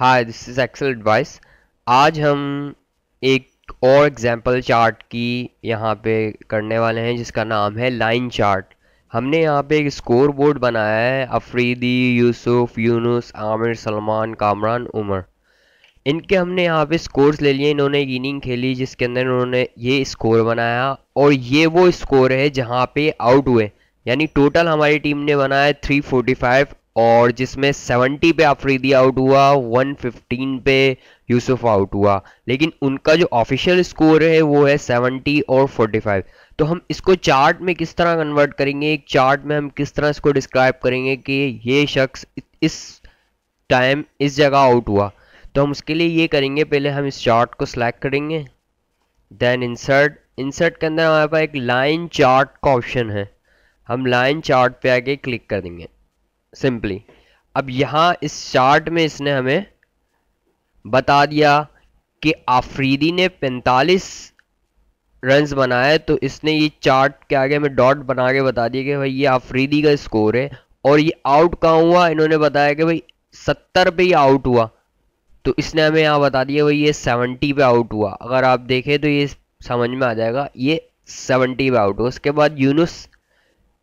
hi this is Excel advice आज हम एक और एग्जांपल चार्ट की यहाँ पे करने वाले हैं जिसका नाम है लाइन चार्ट हमने यहाँ पे एक स्कोर बोर्ड बनाया है अफरीदी यूसुफ यूनुस आमिर सलमान कामरान उमर इनके हमने यहाँ पे स्कोर्स ले लिए इन्होंने एक इनिंग खेली जिसके अंदर इन्होंने ये स्कोर बनाया और ये वो स्कोर है जहाँ पे आउट हुए यानी टोटल हमारी टीम ने बनाया थ्री फोर्टी फाइव और जिसमें 70 पे अफरीदी आउट हुआ 115 पे यूसुफ आउट हुआ लेकिन उनका जो ऑफिशियल स्कोर है वो है 70 और 45 तो हम इसको चार्ट में किस तरह कन्वर्ट करेंगे एक चार्ट में हम किस तरह इसको डिस्क्राइब करेंगे कि ये शख्स इस टाइम इस जगह आउट हुआ तो हम उसके लिए ये करेंगे पहले हम इस चार्ट को सिलेक्ट करेंगे देन इंसर्ट इंसर्ट के अंदर हमारे पास एक लाइन चार्ट का ऑप्शन है हम लाइन चार्ट पे आके क्लिक कर देंगे सिंपली अब यहाँ इस चार्ट में इसने हमें बता दिया कि आफरीदी ने 45 रन्स बनाए तो इसने ये चार्ट के आगे में डॉट बना के बता दिया कि भाई ये आफरीदी का स्कोर है और ये आउट कहाँ हुआ इन्होंने बताया कि भाई 70 पे ही आउट हुआ तो इसने हमें यहाँ बता दिया भाई ये 70 पे आउट हुआ अगर आप देखें तो ये समझ में आ जाएगा ये 70 पे आउट हुआ उसके बाद यूनुस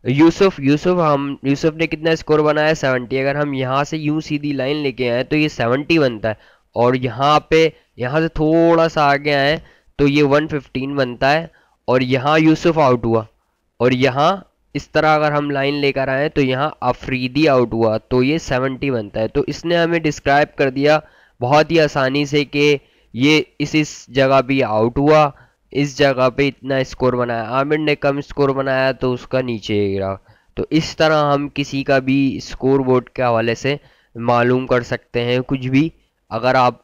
यूसुफ यूसुफ हम यूसुफ ने कितना स्कोर बनाया सेवेंटी अगर हम यहाँ से यूँ सीधी लाइन लेके आए तो ये सेवेंटी बनता है और यहाँ पे यहाँ से थोड़ा सा आगे आए तो ये वन फिफ्टीन बनता है और यहाँ यूसुफ आउट हुआ और यहाँ इस तरह अगर हम लाइन लेकर आए तो यहाँ अफरीदी आउट हुआ तो ये सेवेंटी बनता है तो इसने हमें डिस्क्राइब कर दिया बहुत ही आसानी से कि ये इस इस जगह भी आउट हुआ इस जगह पे इतना स्कोर बनाया आमिर ने कम स्कोर बनाया तो उसका नीचे गिरा तो इस तरह हम किसी का भी स्कोर बोर्ड के हवाले से मालूम कर सकते हैं कुछ भी अगर आप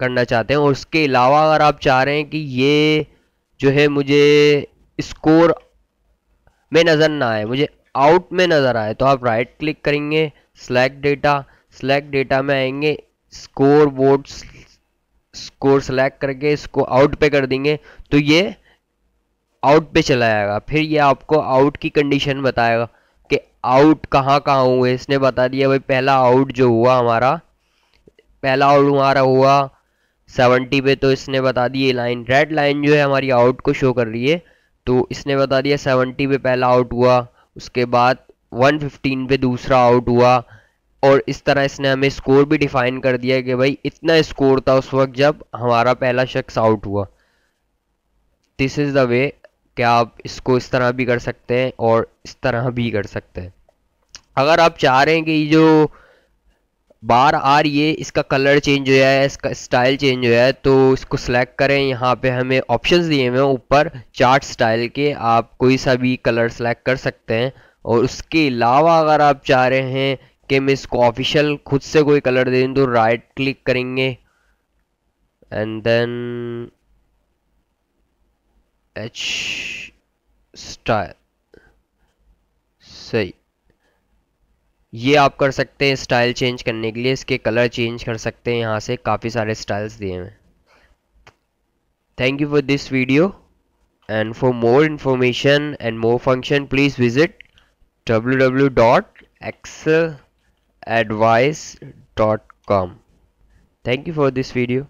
करना चाहते हैं और उसके अलावा अगर आप चाह रहे हैं कि ये जो है मुझे स्कोर में नज़र ना आए मुझे आउट में नज़र आए तो आप राइट क्लिक करेंगे सेलेक्ट डेटा सेलेक्ट डेटा में आएंगे स्कोर बोर्ड स्कोर सेलेक्ट करके इसको आउट पे कर देंगे तो ये आउट पे चला जाएगा फिर ये आपको आउट की कंडीशन बताएगा कि आउट कहाँ कहाँ हुए इसने बता दिया भाई पहला आउट जो हुआ हमारा पहला आउट हमारा हुआ सेवेंटी पे तो इसने बता दी ये लाइन रेड लाइन जो है हमारी आउट को शो कर रही है तो इसने बता दिया सेवेंटी पे पहला आउट हुआ उसके बाद वन फिफ्टीन पे दूसरा आउट हुआ और इस तरह इसने हमें स्कोर भी डिफाइन कर दिया कि भाई इतना स्कोर था उस वक्त जब हमारा पहला शख्स आउट हुआ दिस इज़ द वे क्या आप इसको इस तरह भी कर सकते हैं और इस तरह भी कर सकते हैं अगर आप चाह रहे हैं कि जो बार आ रही है इसका कलर चेंज हो जाए इसका स्टाइल चेंज हो जाए तो इसको सिलेक्ट करें यहाँ पे हमें ऑप्शंस दिए हुए हैं ऊपर चार्ट स्टाइल के आप कोई सा भी कलर सेलेक्ट कर सकते हैं और उसके अलावा अगर आप चाह रहे हैं केम इसको ऑफिशियल खुद से कोई कलर दे तो राइट क्लिक करेंगे एंड देन एच स्टाइल सही ये आप कर सकते हैं स्टाइल चेंज करने के लिए इसके कलर चेंज कर सकते हैं यहाँ से काफ़ी सारे स्टाइल्स दिए हैं thank you for this video and and more function please visit W W dot www.excel advice.com thank you for this video